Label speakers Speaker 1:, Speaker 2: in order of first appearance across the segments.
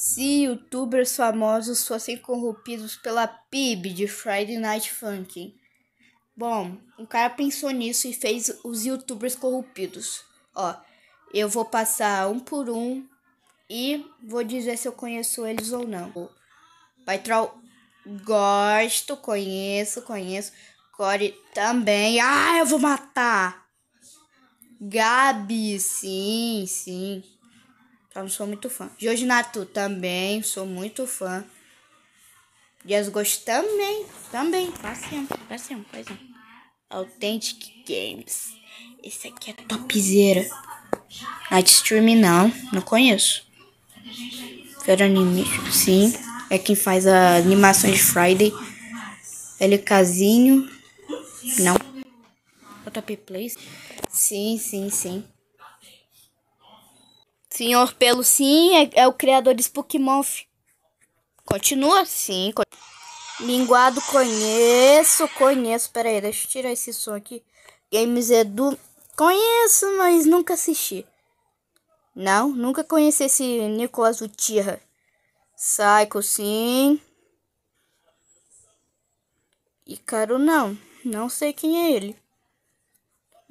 Speaker 1: Se youtubers famosos fossem corrompidos pela PIB de Friday Night Funkin'. Bom, um cara pensou nisso e fez os youtubers corrompidos. Ó, eu vou passar um por um e vou dizer se eu conheço eles ou não. Pai Troll, gosto, conheço, conheço. Core também. Ah, eu vou matar! Gabi, sim, sim. Só não sou muito fã. Jojo Naruto também, sou muito fã. Dias Ghost também, também. Paciente, paciente, paciente. Authentic Games. Esse aqui é topzera. Night Stream não, não conheço. Fera Anime, sim. É quem faz a animação de Friday. LKzinho. casinho. Não. JP Plays. Sim, sim, sim. Senhor Pelo, sim, é, é o criador de Spookmonth. Continua? Sim. Linguado, conheço, conheço. Pera aí, deixa eu tirar esse som aqui. Games Edu, conheço, mas nunca assisti. Não, nunca conheci esse Nicolas Utirra. Psycho, sim. Icaro, não. Não sei quem é ele.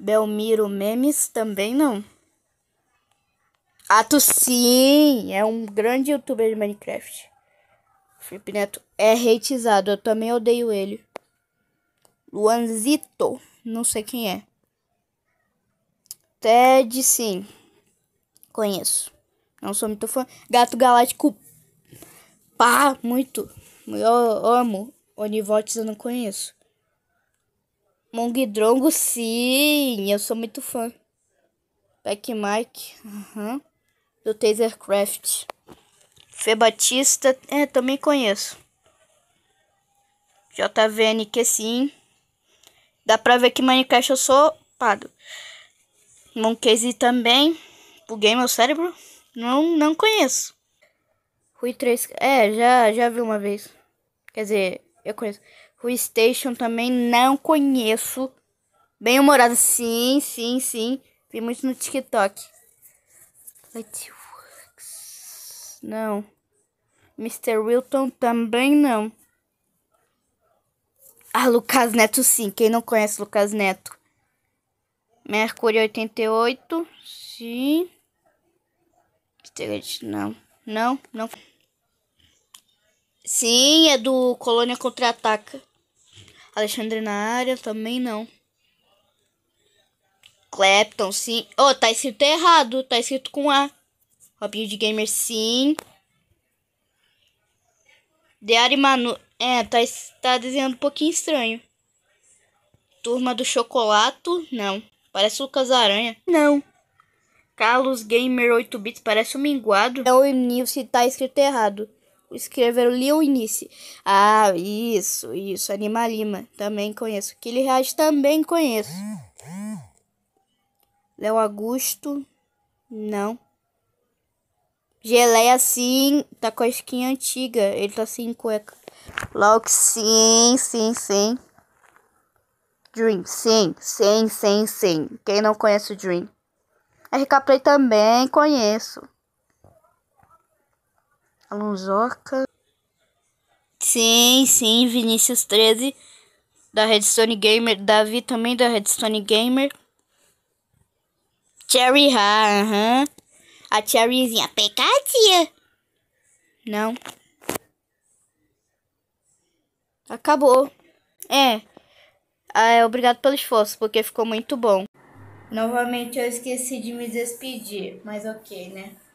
Speaker 1: Belmiro Memes, também não. Atos sim, é um grande youtuber de Minecraft. Felipe Neto é reitizado, eu também odeio ele. Luanzito, não sei quem é. Ted, sim. Conheço. Não sou muito fã. Gato Galáctico. Pá, muito. Eu amo. Onivotes eu não conheço. Mongdrongo, sim. Eu sou muito fã. Pac Mike. Aham. Uhum do Tasercraft. Fê Batista, é, também conheço. JVN que sim. Dá pra ver que Minecraft eu sou pado. Monkezi também. Buguei meu é cérebro. Não, não conheço. Rui 3. É, já, já vi uma vez. Quer dizer, eu conheço. Rui Station também não conheço. Bem humorado, sim, sim, sim. Vi muito no TikTok. Lightworks. Não. Mr. Wilton também não. Ah, Lucas Neto sim. Quem não conhece Lucas Neto? Mercury 88. Sim. Não. Não, não. Sim, é do Colônia Contra-Ataca. Alexandre na área também não. Clapton, sim. Oh, tá escrito errado. Tá escrito com A. Robinho de Gamer, sim. Deari Manu. É, tá, tá desenhando um pouquinho estranho. Turma do Chocolato? Não. Parece Lucas Aranha. Não. Carlos Gamer 8 bits parece um minguado. É o início tá escrito errado. Escreveram o Início. Ah, isso, isso. Anima Lima. Também conheço. Kili Reage também conheço. Léo Augusto, não. Geleia, sim, tá com a skin antiga. Ele tá sem cueca. Loki, sim, sim, sim. Dream, sim, sim, sim, sim. Quem não conhece o Dream? RK Play também conheço. Alonsoca. Sim, sim, Vinícius 13 da Redstone Gamer, Davi também da Redstone Gamer. Cherry Ha, aham. Uhum. A Cherryzinha. Pecadinha. Não. Acabou. É. Ah, é. Obrigado pelo esforço, porque ficou muito bom. Novamente eu esqueci de me despedir, mas ok, né?